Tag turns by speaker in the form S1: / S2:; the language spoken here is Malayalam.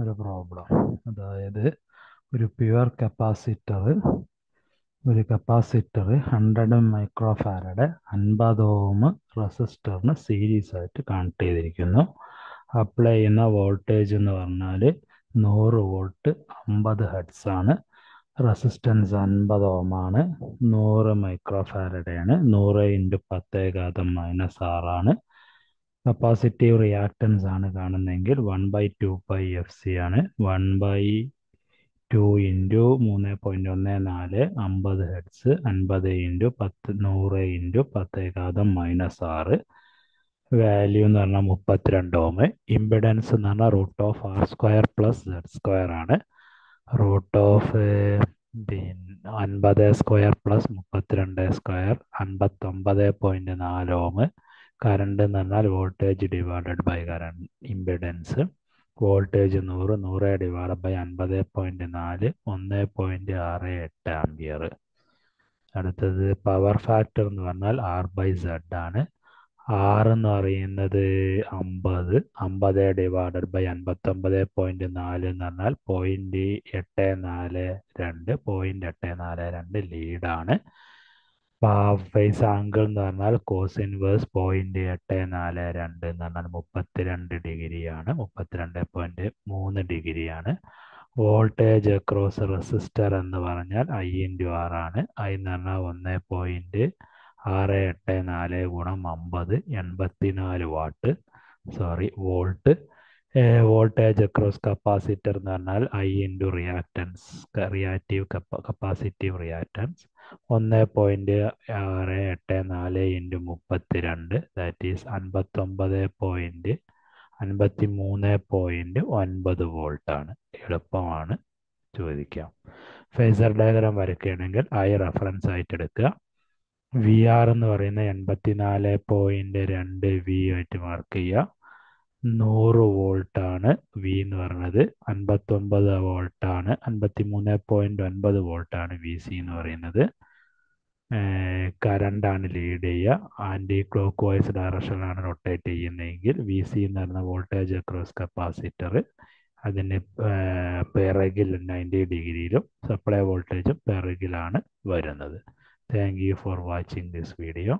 S1: ഒരു പ്രോബ്ലം അതായത് ഒരു പ്യുവർ കപ്പാസിറ്റർ ഒരു കപ്പാസിറ്റർ ഹൺഡ്രഡ് മൈക്രോഫാരഡ് അൻപത് ഓം റെസിസ്റ്ററിന് സീരീസ് ആയിട്ട് കണക്ട് ചെയ്തിരിക്കുന്നു അപ്ലൈ ചെയ്യുന്ന വോൾട്ടേജ് എന്ന് പറഞ്ഞാൽ നൂറ് വോൾട്ട് അമ്പത് ഹെഡ്സ് ആണ് റെസിസ്റ്റൻസ് അൻപത് ഓമാണ് നൂറ് മൈക്രോഫാരഡയാണ് നൂറ് ഇൻറ്റു പത്തേകാതം മൈനസ് ആറാണ് കപ്പാസിറ്റീവ് റിയാക്ടൻസ് ആണ് കാണുന്നതെങ്കിൽ one by two pi F C ആണ് വൺ ബൈ ടു ഇൻറ്റു മൂന്ന് പോയിൻറ്റ് ഒന്ന് നാല് അമ്പത് ഹെഡ്സ് അൻപത് ഇൻറ്റു പത്ത് നൂറ് ഇൻറ്റു പത്തേകാതം മൈനസ് ആറ് വാല്യൂ എന്ന് പറഞ്ഞാൽ മുപ്പത്തിരണ്ട് ഓമ് ഇമ്പിഡൻസ് എന്ന് പറഞ്ഞാൽ root of R square plus Z square ആണ് റൂട്ട് ഓഫ് അൻപത് സ്ക്വയർ പ്ലസ് മുപ്പത്തിരണ്ട് സ്ക്വയർ അൻപത്തൊമ്പത് പോയിൻറ്റ് നാല് ഓമ് കറണ്ട് എന്ന് പറഞ്ഞാൽ voltage divided by current impedance voltage നൂറ് നൂറ് ഡിവൈഡ് ബൈ അൻപത് പോയിന്റ് നാല് ഒന്ന് പോയിന്റ് ആറ് എട്ട് ആംബിയർ അടുത്തത് പവർ ഫാക്ടർ എന്ന് പറഞ്ഞാൽ ആർ ബൈ സെഡ് ആണ് ആർ എന്ന് പറയുന്നത് അമ്പത് അമ്പത് ഡിവൈഡഡ് ബൈ അൻപത്തൊമ്പത് പോയിന്റ് നാല് എന്ന് പറഞ്ഞാൽ പോയിന്റ് എട്ട് നാല് രണ്ട് പോയിന്റ് എട്ട് നാല് രണ്ട് ലീഡാണ് ഫേസ് ആംഗിൾ എന്ന് പറഞ്ഞാൽ കോസ് ഇൻവേഴ്സ് പോയിന്റ് എട്ട് നാല് രണ്ട് എന്ന് പറഞ്ഞാൽ മുപ്പത്തിരണ്ട് ഡിഗ്രിയാണ് മുപ്പത്തിരണ്ട് പോയിന്റ് മൂന്ന് ഡിഗ്രിയാണ് വോൾട്ടേജ് അക്രോസ് റെസിസ്റ്റർ എന്ന് പറഞ്ഞാൽ ഐ ഇൻറ്റു ആർ ആണ് ഐ എന്ന് പറഞ്ഞാൽ ഒന്ന് പോയിന്റ് ആറ് എട്ട് നാല് ഗുണം അമ്പത് എൺപത്തിനാല് watt sorry volt voltage across capacitor എന്ന് പറഞ്ഞാൽ I into reactance reactive capacitive reactance ഒന്ന് പോയിന്റ് ആറ് എട്ട് നാല് ഇൻറ്റു മുപ്പത്തിരണ്ട് ദാറ്റ് ഈസ് അൻപത്തൊമ്പത് പോയിന്റ് അൻപത്തി മൂന്ന് പോയിന്റ് ഒൻപത് വോൾട്ടാണ് എളുപ്പമാണ് ചോദിക്കാം ഫേസർ ഡയഗ്രാം വരയ്ക്കുകയാണെങ്കിൽ ഐ റെഫറൻസ് ആയിട്ട് എടുക്കുക വി ആർ എന്ന് പറയുന്ന എൺപത്തിനാല് പോയിന്റ് രണ്ട് വി ആയിട്ട് മാർക്ക് ചെയ്യുക നൂറ് വോൾട്ടാണ് വി എന്ന് പറയുന്നത് അൻപത്തൊമ്പത് വോൾട്ടാണ് അൻപത്തി മൂന്ന് പോയിൻറ്റ് ഒൻപത് വോൾട്ടാണ് വി സി എന്ന് പറയുന്നത് കറണ്ടാണ് ലീഡ് ചെയ്യുക ആൻറ്റി ക്ലോക്ക് വൈസ് ഡയറക്ഷനിലാണ് റൊട്ടേറ്റ് ചെയ്യുന്നതെങ്കിൽ വി സി എന്ന് പറയുന്ന വോൾട്ടേജ് അക്രോസ് കപ്പാസിറ്റർ അതിന് പിറകിൽ നയൻറ്റി ഡിഗ്രിയിലും സപ്ലൈ വോൾട്ടേജും പിറകിലാണ് വരുന്നത് thank you for watching this video